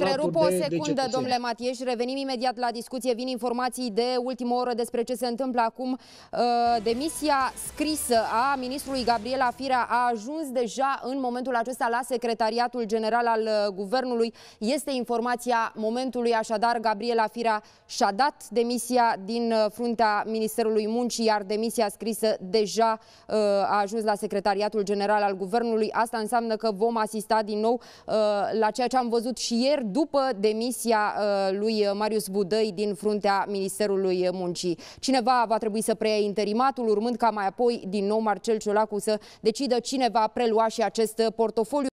întrerup o secundă, de domnule Matieș. Revenim imediat la discuție. Vin informații de ultimă oră despre ce se întâmplă acum. Uh, demisia scrisă a ministrului Gabriela Firea a ajuns deja în momentul acesta la Secretariatul General al uh, Guvernului. Este informația momentului, așadar Gabriela Firea și-a dat demisia din uh, fruntea Ministerului Muncii, iar demisia scrisă deja a ajuns la Secretariatul General al Guvernului. Asta înseamnă că vom asista din nou la ceea ce am văzut și ieri după demisia uh, lui Marius Budăi din fruntea Ministerului Muncii. Cineva va trebui să preia interimatul, urmând ca mai apoi din nou Marcel Ciolacu să decidă cine va prelua și acest portofoliu.